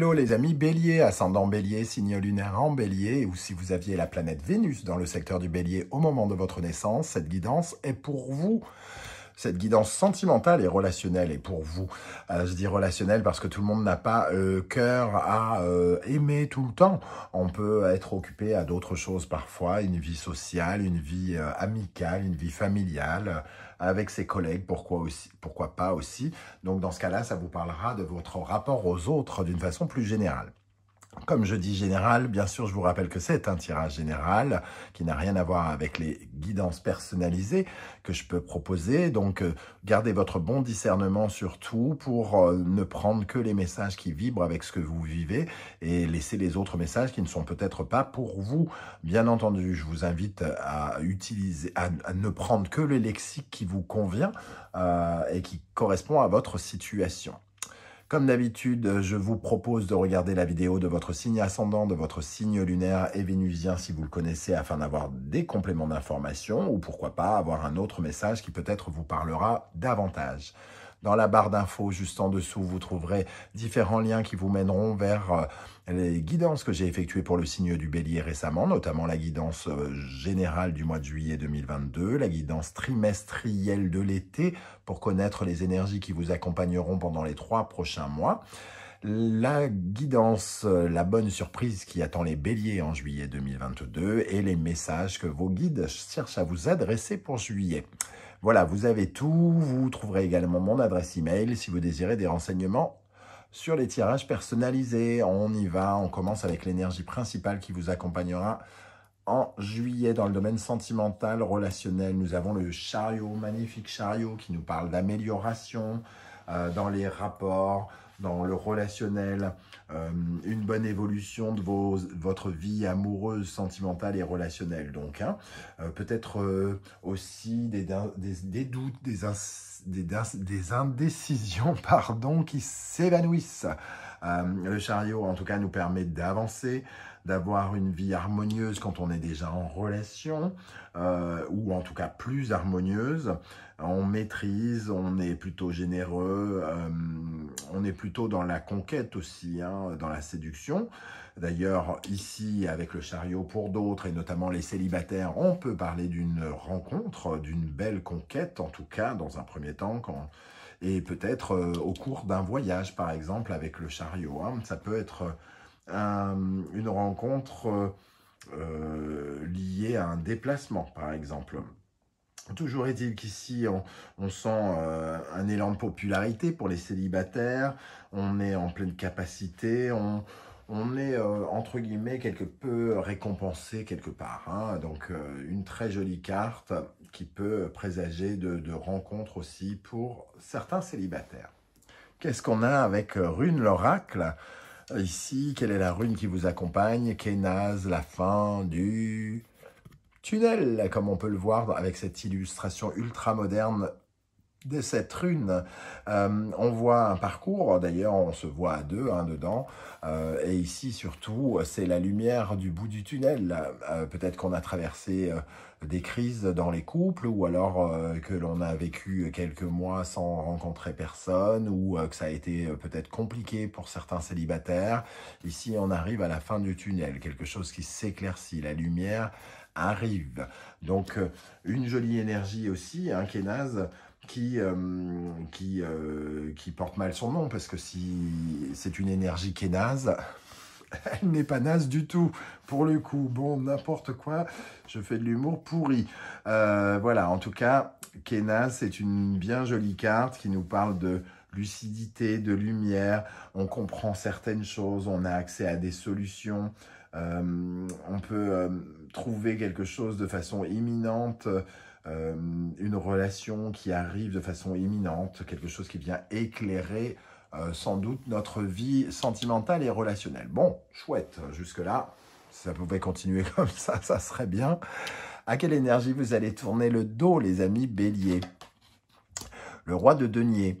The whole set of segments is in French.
Hello les amis, bélier, ascendant bélier, signe lunaire en bélier, ou si vous aviez la planète Vénus dans le secteur du bélier au moment de votre naissance, cette guidance est pour vous cette guidance sentimentale et relationnelle. est pour vous, euh, je dis relationnelle parce que tout le monde n'a pas euh, cœur à euh, aimer tout le temps. On peut être occupé à d'autres choses parfois, une vie sociale, une vie amicale, une vie familiale avec ses collègues, pourquoi, aussi, pourquoi pas aussi. Donc dans ce cas-là, ça vous parlera de votre rapport aux autres d'une façon plus générale. Comme je dis général, bien sûr, je vous rappelle que c'est un tirage général qui n'a rien à voir avec les guidances personnalisées que je peux proposer. Donc, euh, gardez votre bon discernement surtout pour euh, ne prendre que les messages qui vibrent avec ce que vous vivez et laisser les autres messages qui ne sont peut-être pas pour vous. Bien entendu, je vous invite à utiliser, à, ne prendre que le lexique qui vous convient euh, et qui correspond à votre situation. Comme d'habitude, je vous propose de regarder la vidéo de votre signe ascendant, de votre signe lunaire et vénusien si vous le connaissez afin d'avoir des compléments d'information ou pourquoi pas avoir un autre message qui peut-être vous parlera davantage. Dans la barre d'infos juste en dessous, vous trouverez différents liens qui vous mèneront vers euh, les guidances que j'ai effectuées pour le signe du bélier récemment, notamment la guidance euh, générale du mois de juillet 2022, la guidance trimestrielle de l'été pour connaître les énergies qui vous accompagneront pendant les trois prochains mois la guidance, euh, la bonne surprise qui attend les béliers en juillet 2022 et les messages que vos guides cherchent à vous adresser pour juillet. Voilà, vous avez tout. Vous trouverez également mon adresse email si vous désirez des renseignements sur les tirages personnalisés. On y va, on commence avec l'énergie principale qui vous accompagnera en juillet dans le domaine sentimental, relationnel. Nous avons le chariot, magnifique chariot qui nous parle d'amélioration, euh, dans les rapports, dans le relationnel, euh, une bonne évolution de vos, votre vie amoureuse, sentimentale et relationnelle. Donc, hein. euh, peut-être aussi des, des, doutes, des, des, indécisions pardon, qui s'évanouissent. le chariot, en tout cas, nous permet d'avancer, d'avoir une vie harmonieuse quand on est déjà en relation, ou en tout cas plus harmonieuse on maîtrise, on est plutôt généreux, euh, on est plutôt dans la conquête aussi, hein, dans la séduction. D'ailleurs, ici, avec le chariot pour d'autres, et notamment les célibataires, on peut parler d'une rencontre, d'une belle conquête, en tout cas, dans un premier temps, et peut-être euh, au cours d'un voyage, par exemple, avec le chariot. Hein. Ça peut être euh, une rencontre liée à un déplacement, par exemple. Toujours est-il qu'ici, on, sent euh, un élan de popularité pour les célibataires, on est en pleine capacité, on, est euh, entre guillemets quelque peu récompensé quelque part. Hein. Donc euh, une très jolie carte qui peut présager de, de rencontres aussi pour certains célibataires. Qu'est-ce qu'on a avec Rune l'Oracle Ici, quelle est la rune qui vous accompagne Kénaz, la fin du tunnel, comme on peut le voir avec cette illustration ultra moderne de cette rune. Euh, on voit un parcours, d'ailleurs on se voit à deux hein, dedans, euh, et ici surtout c'est la lumière du bout du tunnel. Euh, peut-être qu'on a traversé des crises dans les couples, ou alors que l'on a vécu quelques mois sans rencontrer personne, ou que ça a été peut-être compliqué pour certains célibataires. Ici on arrive à la fin du tunnel, quelque chose qui s'éclaircit, la lumière arrive. Donc, euh, une jolie énergie aussi, un hein, qui, euh, qui, euh, qui porte mal son nom, parce que si c'est une énergie Kénaz, elle n'est pas naze du tout, pour le coup. Bon, n'importe quoi, je fais de l'humour pourri. voilà, en tout cas, Kénaz, c'est une bien jolie carte qui nous parle de lucidité, de lumière, on comprend certaines choses, on a accès à des solutions, euh, on peut euh, trouver quelque chose de façon imminente, euh, une relation qui arrive de façon imminente, quelque chose qui vient éclairer sans doute notre vie sentimentale et relationnelle. Bon, chouette, jusque-là, ça pouvait continuer comme ça, ça serait bien. À quelle énergie vous allez tourner le dos, les amis béliers Le roi de denier.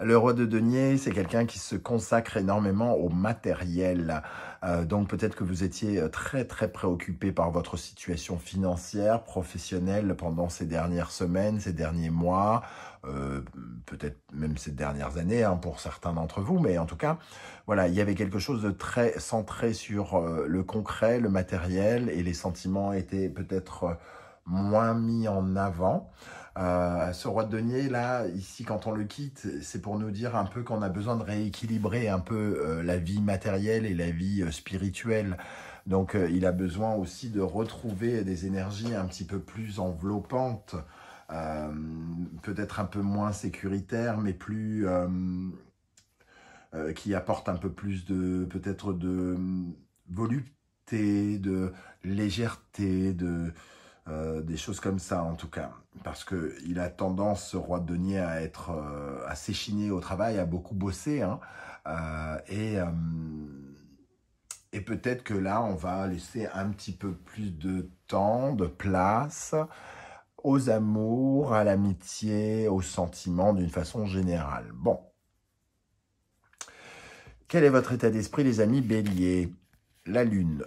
Le roi de denier, c'est quelqu'un qui se consacre énormément au matériel. Euh, donc peut-être que vous étiez euh, très très préoccupé par votre situation financière, professionnelle pendant ces dernières semaines, ces derniers mois, euh, peut-être même ces dernières années hein, pour certains d'entre vous, mais en tout cas, voilà, il y avait quelque chose de très centré sur le concret, le matériel, et les sentiments étaient peut-être moins mis en avant. Euh, ce roi de denier, là, ici, quand on le quitte, c'est pour nous dire un peu qu'on a besoin de rééquilibrer un peu euh, la vie matérielle et la vie euh, spirituelle. Donc, il a besoin aussi de retrouver des énergies un petit peu plus enveloppantes, peut-être un peu moins sécuritaires, mais plus... qui apportent un peu plus de, peut-être de volupté, de légèreté, de euh, des choses comme ça en tout cas, parce que il a tendance, ce roi de denier, à être à euh, s'échiner au travail, à beaucoup bosser, hein. euh, et et peut-être que là, on va laisser un petit peu plus de temps, de place aux amours, à l'amitié, aux sentiments d'une façon générale. Bon. Quel est votre état d'esprit, les amis bélier La lune,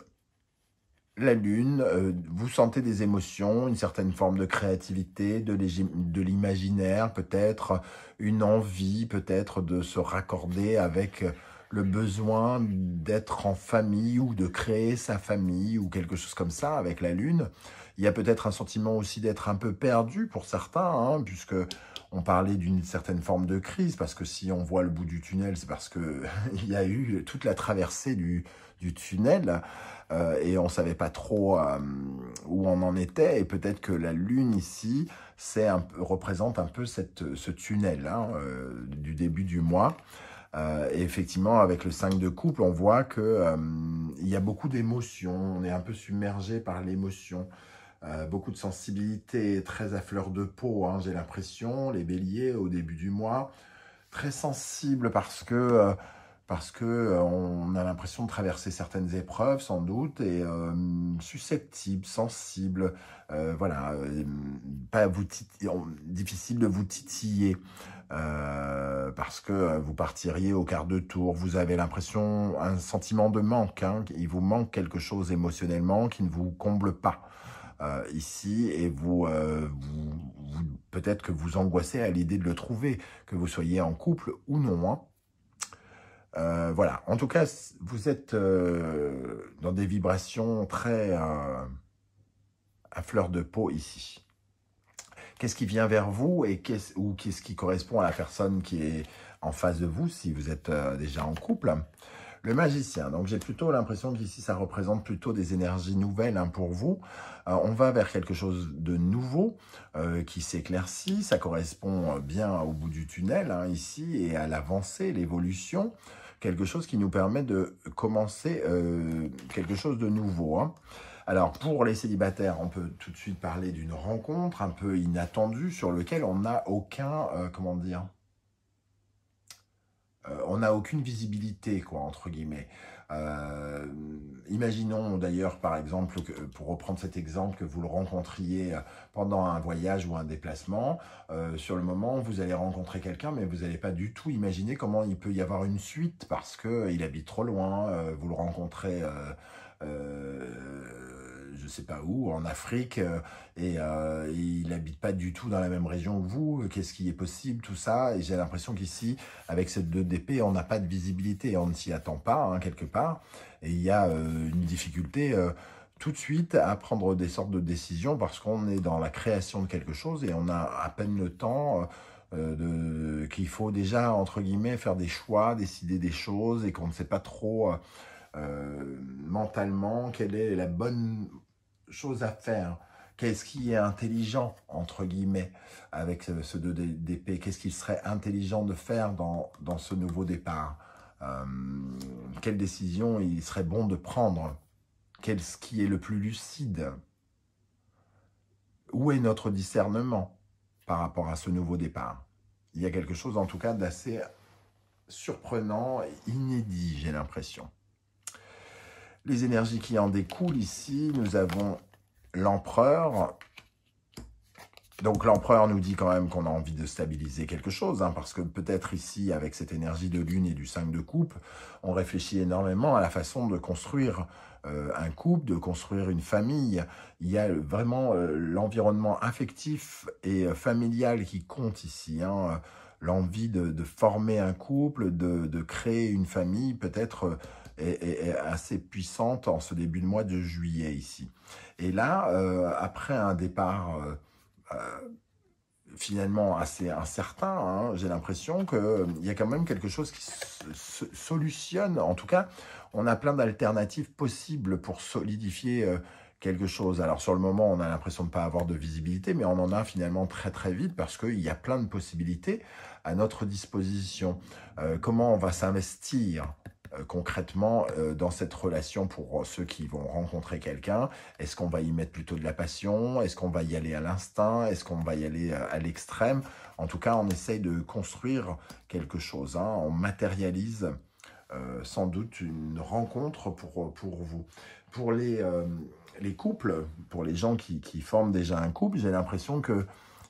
la lune, euh, vous sentez des émotions, une certaine forme de créativité, de l'imaginaire peut-être, une envie peut-être de se raccorder avec euh, le besoin d'être en famille ou de créer sa famille ou quelque chose comme ça avec la lune. Il y a peut-être un sentiment aussi d'être un peu perdu pour certains, hein, puisque on parlait d'une certaine forme de crise, parce que si on voit le bout du tunnel, c'est parce qu'il y a eu toute la traversée du, tunnel, euh, et on savait pas trop euh, où on en était, et peut-être que la Lune ici représente un peu ce tunnel hein, euh, du début du mois. et effectivement, avec le 5 de couple, on voit que il y a beaucoup d'émotions, on est un peu submergé par l'émotion. Euh, beaucoup de sensibilité, très à fleur de peau, hein, j'ai l'impression, les béliers au début du mois. Très sensibles, parce que, euh, parce que euh, on a l'impression de traverser certaines épreuves, sans doute, et susceptible, sensible, voilà, pas vous difficile de vous titiller. parce que vous partiriez au quart de tour, vous avez l'impression, un sentiment de manque, hein, il vous manque quelque chose émotionnellement qui ne vous comble pas. Euh, ici et euh, vous, peut-être que vous angoissez à l'idée de le trouver, que vous soyez en couple ou non. Hein. Euh, voilà, en tout cas, vous êtes dans des vibrations très à fleur de peau ici. Qu'est-ce qui vient vers vous et ou qu'est-ce qui correspond à la personne qui est en face de vous si vous êtes déjà en couple le magicien, donc j'ai plutôt l'impression qu'ici, ça représente plutôt des énergies nouvelles hein, pour vous. Euh, on va vers quelque chose de nouveau euh, qui s'éclaircit. Ça correspond euh, bien au bout du tunnel, hein, ici, et à l'avancée, l'évolution. Quelque chose qui nous permet de commencer euh, quelque chose de nouveau. Hein. Alors, pour les célibataires, on peut tout de suite parler d'une rencontre un peu inattendue sur laquelle on n'a aucun, comment dire, euh, on n'a aucune visibilité, quoi, entre guillemets. Euh, imaginons d'ailleurs, par exemple, que, pour reprendre cet exemple, que vous le rencontriez euh, pendant un voyage ou un déplacement. sur le moment, vous allez rencontrer quelqu'un, mais vous n'allez pas du tout imaginer comment il peut y avoir une suite parce que habite trop loin. vous le rencontrez je sais pas où, en Afrique, euh, euh, et, il n'habite pas du tout dans la même région que vous, qu'est-ce qui est possible, tout ça. Et j'ai l'impression qu'ici, avec cette 2DP, on n'a pas de visibilité, on ne s'y attend pas, hein, quelque part. Et il y a euh, une difficulté tout de suite à prendre des sortes de décisions parce qu'on est dans la création de quelque chose et on a à peine le temps. de qu'il faut déjà, entre guillemets, faire des choix, décider des choses et qu'on ne sait pas trop mentalement quelle est la bonne choses à faire Qu'est-ce qui est intelligent, entre guillemets, avec ce 2 d'épée Qu'est-ce qu'il serait intelligent de faire dans, dans ce nouveau départ euh, Quelle décision il serait bon de prendre Qu'est-ce qui est le plus lucide Où est notre discernement par rapport à ce nouveau départ Il y a quelque chose, en tout cas, d'assez surprenant et inédit, j'ai l'impression les énergies qui en découlent ici. Nous avons l'empereur. Donc l'empereur nous dit quand même qu'on a envie de stabiliser quelque chose, hein, parce que peut-être ici, avec cette énergie de lune et du 5 de coupe, on réfléchit énormément à la façon de construire euh, un couple, de construire une famille. Il y a vraiment euh, l'environnement affectif et euh, familial qui compte ici. Hein, l'envie de, former un couple, de, de créer une famille, peut-être est, assez puissante en ce début de mois de juillet ici. Et là, euh, après un départ euh, euh, finalement assez incertain. Hein, j'ai l'impression qu'il y a quand même quelque chose qui se solutionne. En tout cas, on a plein d'alternatives possibles pour solidifier quelque chose. Alors sur le moment, on a l'impression de ne pas avoir de visibilité, mais on en a finalement très très vite parce qu'il y a plein de possibilités à notre disposition. comment on va s'investir euh, concrètement, euh, dans cette relation, pour ceux qui vont rencontrer quelqu'un, est-ce qu'on va y mettre plutôt de la passion Est-ce qu'on va y aller à l'instinct Est-ce qu'on va y aller euh, à l'extrême En tout cas, on essaye de construire quelque chose. Hein. On matérialise sans doute une rencontre pour, pour vous. Pour les, les couples, pour les gens qui, forment déjà un couple, j'ai l'impression que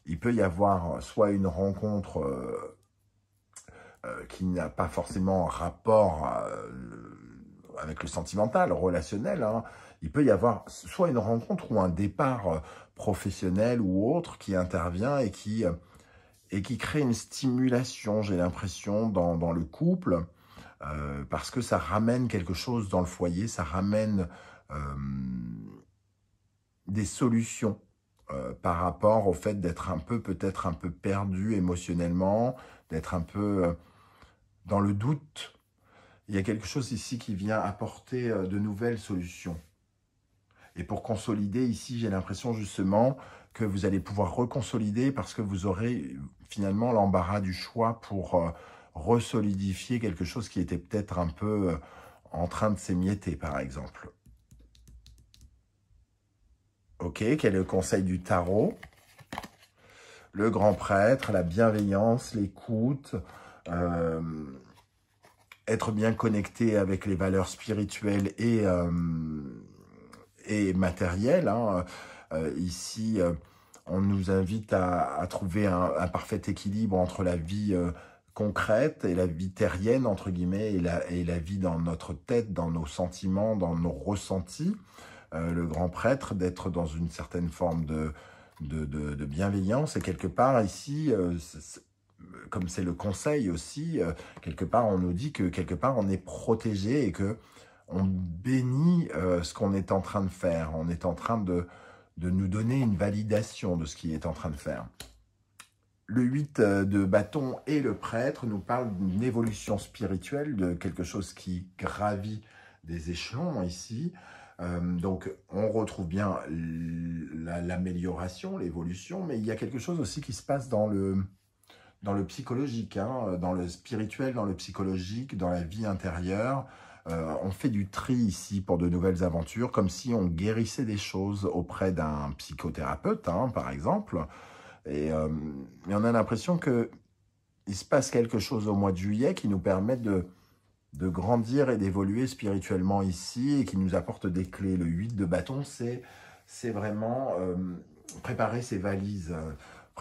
il peut y avoir soit une rencontre euh, qui n'a pas forcément rapport euh, avec le sentimental, relationnel, hein. il peut y avoir soit une rencontre ou un départ euh, professionnel ou autre qui intervient et qui, et qui crée une stimulation, j'ai l'impression, dans, le couple, parce que ça ramène quelque chose dans le foyer, ça ramène des solutions par rapport au fait d'être un peu, peut-être un peu perdu émotionnellement, d'être un peu dans le doute, il y a quelque chose ici qui vient apporter euh, de nouvelles solutions. Et pour consolider ici, j'ai l'impression justement que vous allez pouvoir reconsolider parce que vous aurez finalement l'embarras du choix pour euh, resolidifier quelque chose qui était peut-être un peu euh, en train de s'émietter, par exemple. Ok, quel est le conseil du tarot Le grand prêtre, la bienveillance, l'écoute, euh, être bien connecté avec les valeurs spirituelles et, euh, et matérielles. Hein. Euh, ici, on nous invite à, trouver un, parfait équilibre entre la vie concrète et la vie terrienne, entre guillemets, et la, et la vie dans notre tête, dans nos sentiments, dans nos ressentis. le grand prêtre, d'être dans une certaine forme de, de, de, de bienveillance. Et quelque part, ici, comme c'est le conseil aussi, euh, quelque part on nous dit que quelque part on est protégé et que on bénit euh, ce qu'on est en train de faire. On est en train de, de nous donner une validation de ce qu'il est en train de faire. Le 8 euh, de bâton et le prêtre nous parlent d'une évolution spirituelle, de quelque chose qui gravit des échelons ici. donc on retrouve bien l'amélioration, l'évolution, mais il y a quelque chose aussi qui se passe dans le, dans le psychologique, hein, dans le spirituel, dans le psychologique, dans la vie intérieure. Euh, on fait du tri ici pour de nouvelles aventures, comme si on guérissait des choses auprès d'un psychothérapeute, hein, par exemple. Et, euh, on a l'impression que il se passe quelque chose au mois de juillet qui nous permet de, de grandir et d'évoluer spirituellement ici et qui nous apporte des clés. Le 8 de bâton, c'est vraiment euh, préparer ses valises,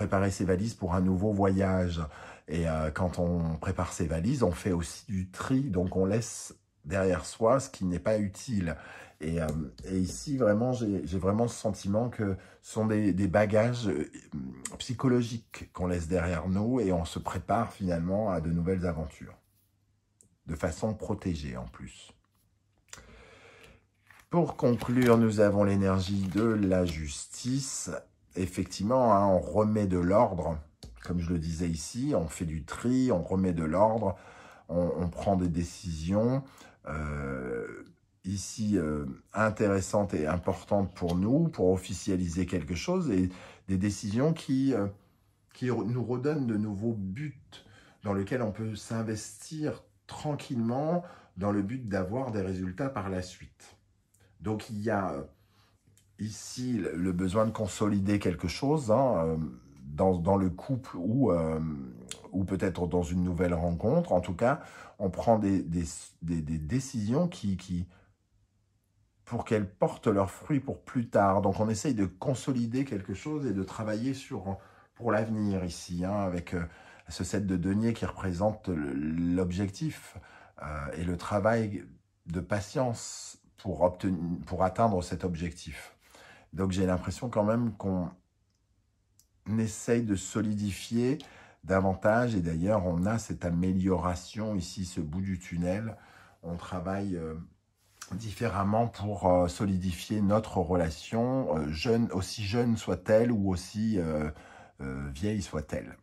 préparer ses valises pour un nouveau voyage. Et euh, quand on prépare ses valises, on fait aussi du tri, donc on laisse derrière soi ce qui n'est pas utile. Et, euh, ici, vraiment, j'ai vraiment ce sentiment que ce sont des bagages euh, psychologiques qu'on laisse derrière nous et on se prépare finalement à de nouvelles aventures, de façon protégée en plus. Pour conclure, nous avons l'énergie de la justice effectivement, hein, on remet de l'ordre, comme je le disais ici, on fait du tri, on remet de l'ordre, on, prend des décisions euh, ici euh, intéressantes et importantes pour nous, pour officialiser quelque chose, et des décisions qui, euh, qui nous redonnent de nouveaux buts dans lesquels on peut s'investir tranquillement dans le but d'avoir des résultats par la suite. Donc il y a ici le besoin de consolider quelque chose hein, euh, dans, dans, le couple ou, euh, ou peut-être dans une nouvelle rencontre. En tout cas, on prend des, des, des, décisions qui, qui pour qu'elles portent leurs fruits pour plus tard. Donc on essaye de consolider quelque chose et de travailler sur, pour l'avenir ici, hein, avec euh, ce set de deniers qui représente l'objectif et le travail de patience pour, obtenir, pour atteindre cet objectif. Donc j'ai l'impression quand même qu'on essaye de solidifier davantage. Et d'ailleurs, on a cette amélioration ici, ce bout du tunnel. On travaille euh, différemment pour euh, solidifier notre relation, euh, jeune, aussi jeune soit-elle ou aussi vieille soit-elle.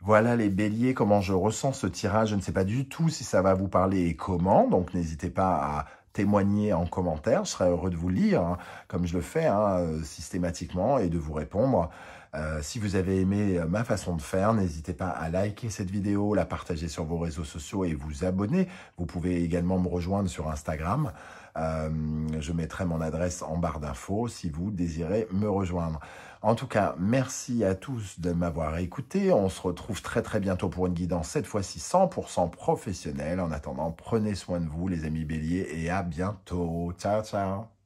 Voilà les béliers, comment je ressens ce tirage. Je ne sais pas du tout si ça va vous parler et comment, donc n'hésitez pas à témoigner en commentaire. Je serais heureux de vous lire, hein, comme je le fais hein, euh, systématiquement, et de vous répondre. Euh, si vous avez aimé euh, ma façon de faire, n'hésitez pas à liker cette vidéo, la partager sur vos réseaux sociaux et vous abonner. Vous pouvez également me rejoindre sur Instagram. Euh, je mettrai mon adresse en barre d'infos si vous désirez me rejoindre. En tout cas, merci à tous de m'avoir écouté. On se retrouve très très bientôt pour une guidance, cette fois-ci 100% professionnelle. En attendant, prenez soin de vous les amis béliers et à bientôt. Ciao ciao